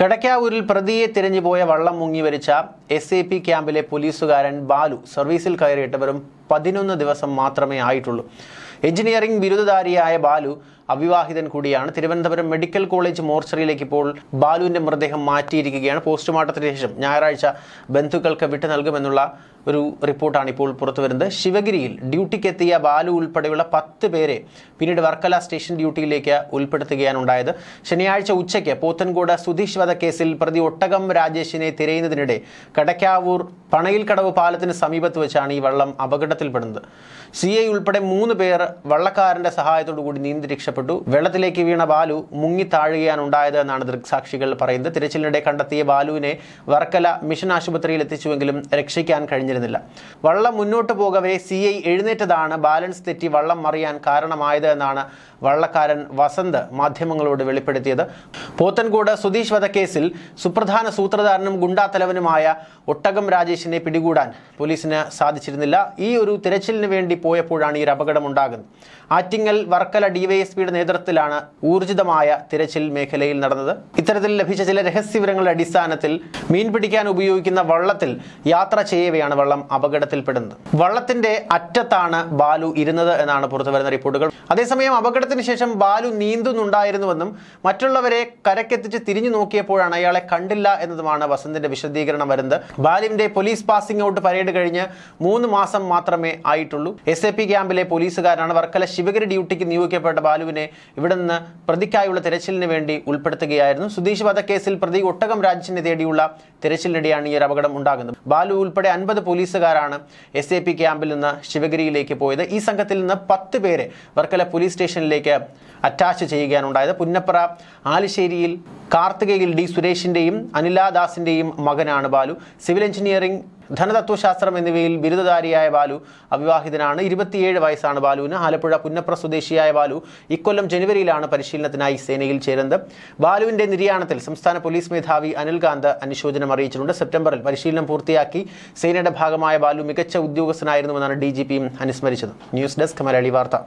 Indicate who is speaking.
Speaker 1: കടക്കാവൂരിൽ പ്രതിയെ തിരഞ്ഞുപോയ വള്ളം മുങ്ങി വരിച്ച എസ് എ പി ക്യാമ്പിലെ പോലീസുകാരൻ ബാലു സർവീസിൽ വെറും പതിനൊന്ന് ദിവസം മാത്രമേ ആയിട്ടുള്ളൂ എഞ്ചിനീയറിംഗ് ബിരുദധാരിയായ ബാലു അവിവാഹിതൻ കൂടിയാണ് തിരുവനന്തപുരം മെഡിക്കൽ കോളേജ് മോർച്ചറിയിലേക്ക് ഇപ്പോൾ ബാലുവിന്റെ മൃതദേഹം മാറ്റിയിരിക്കുകയാണ് പോസ്റ്റ്മോർട്ടത്തിന് ശേഷം ഞായറാഴ്ച ബന്ധുക്കൾക്ക് വിട്ടു നൽകുമെന്നുള്ള ഒരു റിപ്പോർട്ടാണ് ഇപ്പോൾ പുറത്തുവരുന്നത് ശിവഗിരിയിൽ ഡ്യൂട്ടിക്കെത്തിയ ബാലു ഉൾപ്പെടെയുള്ള പത്ത് പേരെ പിന്നീട് വർക്കല സ്റ്റേഷൻ ഡ്യൂട്ടിയിലേക്ക് ഉൾപ്പെടുത്തുകയാണ് ഉണ്ടായത് ശനിയാഴ്ച ഉച്ചയ്ക്ക് പോത്തൻകോട് സുധീഷ് വധക്കേസിൽ പ്രതി ഒട്ടകം രാജേഷിനെ തിരയുന്നതിനിടെ കടക്കാവൂർ കടവ് പാലത്തിന് സമീപത്ത് വെച്ചാണ് ഈ വള്ളം അപകടത്തിൽപ്പെടുന്നത് സി ഐ ഉൾപ്പെടെ മൂന്ന് പേർ വള്ളക്കാരന്റെ സഹായത്തോടു കൂടി നീന്തി രക്ഷപ്പെട്ടു വെള്ളത്തിലേക്ക് വീണ ബാലു മുങ്ങി താഴുകയാണ് ഉണ്ടായത് എന്നാണ് ദൃക്സാക്ഷികൾ പറയുന്നത് തിരച്ചിലിനിടെ കണ്ടെത്തിയ ബാലുവിനെ വർക്കല മിഷൻ ആശുപത്രിയിൽ എത്തിച്ചുവെങ്കിലും രക്ഷിക്കാൻ കഴിഞ്ഞിരുന്നില്ല വള്ളം മുന്നോട്ട് പോകവെ സി ഐ എഴുന്നേറ്റതാണ് ബാലൻസ് തെറ്റി വള്ളം മറിയാൻ കാരണമായത് എന്നാണ് വള്ളക്കാരൻ വസന്ത് മാധ്യമങ്ങളോട് വെളിപ്പെടുത്തിയത് പോത്തൻകോട് സുധീഷ് വധക്കേസിൽ സുപ്രധാന സൂത്രധാരനും ഗുണ്ടാത്തലവനുമായ ഒട്ടകം രാജേഷിനെ പിടികൂടാൻ പോലീസിന് സാധിച്ചിരുന്നില്ല ഈ ഒരു തിരച്ചിലിന് വേണ്ടി പോയപ്പോഴാണ് ഈ ഒരു അപകടമുണ്ടാകുന്നത് ആറ്റിങ്ങൽ വർക്കല ഡിവൈഎസ്പിയുടെ നേതൃത്വത്തിലാണ് ഊർജിതമായ തിരച്ചിൽ മേഖലയിൽ നടന്നത് ഇത്തരത്തിൽ ലഭിച്ച ചില രഹസ്യവിവരങ്ങളുടെ അടിസ്ഥാനത്തിൽ മീൻ പിടിക്കാൻ ഉപയോഗിക്കുന്ന വള്ളത്തിൽ യാത്ര ചെയ്യവെയാണ് വള്ളം അപകടത്തിൽപ്പെടുന്നത് വള്ളത്തിന്റെ അറ്റത്താണ് ബാലു ഇരുന്നത് എന്നാണ് പുറത്തുവരുന്ന റിപ്പോർട്ടുകൾ അതേസമയം അപകടത്തിന് ശേഷം ബാലു നീന്തുന്നുണ്ടായിരുന്നുവെന്നും മറ്റുള്ളവരെ കരക്കെത്തിച്ച് തിരിഞ്ഞു നോക്കിയപ്പോഴാണ് അയാളെ കണ്ടില്ല എന്നതുമാണ് വസന്തിന്റെ വിശദീകരണം വരുന്നത് ബാലുവിന്റെ പോലീസ് പാസിംഗ് ഔട്ട് പരേഡ് കഴിഞ്ഞ് മൂന്ന് മാസം മാത്രമേ ആയിട്ടുള്ളൂ എസ് ക്യാമ്പിലെ പോലീസുകാരാണ് തുടർന്നാണ് വർക്കല ശിവഗിരി ഡ്യൂട്ടിക്ക് നിയോഗിക്കപ്പെട്ട ബാലുവിനെ ഇവിടെ നിന്ന് പ്രതിക്കായുള്ള തിരച്ചിലിന് വേണ്ടി ഉൾപ്പെടുത്തുകയായിരുന്നു സുധീഷ് വധക്കേസിൽ പ്രതി ഒട്ടകം രാജ്യത്തിനെ തേടിയുള്ള തിരച്ചിലിനിടെയാണ് ഈ ഒരു അപകടം ഉണ്ടാകുന്നത് ബാലു ഉൾപ്പെടെ അൻപത് പോലീസുകാരാണ് എസ് എ പി ക്യാമ്പിൽ നിന്ന് ശിവഗിരിയിലേക്ക് പോയത് ഈ സംഘത്തിൽ നിന്ന് പത്ത് പേരെ വർക്കല പോലീസ് സ്റ്റേഷനിലേക്ക് അറ്റാച്ച് ചെയ്യുകയാണ് ഉണ്ടായത് പുന്നപ്ര ആലിശ്ശേരിയിൽ കാർത്തികയിൽ ഡി സുരേഷിന്റെയും അനിലാദാസിന്റെയും മകനാണ് ബാലു സിവിൽ എഞ്ചിനീയറിംഗ് ധനതത്വശാസ്ത്രം എന്നിവയിൽ ബിരുദധാരിയായ ബാലു അവിവാഹിതനാണ് ഇരുപത്തിയേഴ് വയസ്സാണ് ബാലുവിന് ആലപ്പുഴ പുന്നപ്ര സ്വദേശിയായ ബാലു ഇക്കൊല്ലം ജനുവരിയിലാണ് പരിശീലനത്തിനായി സേനയിൽ ചേരുന്നത് ബാലുവിന്റെ നിര്യാണത്തിൽ സംസ്ഥാന പോലീസ് മേധാവി അനിൽകാന്ത് അനുശോചനം അറിയിച്ചിട്ടുണ്ട് സെപ്റ്റംബറിൽ പരിശീലനം പൂർത്തിയാക്കി സേനയുടെ ഭാഗമായ ബാലു മികച്ച ഉദ്യോഗസ്ഥനായിരുന്നുവെന്നാണ് ഡി ജി പിയും അനുസ്മരിച്ചത് ന്യൂസ് ഡെസ്ക് മലയാളി വാർത്ത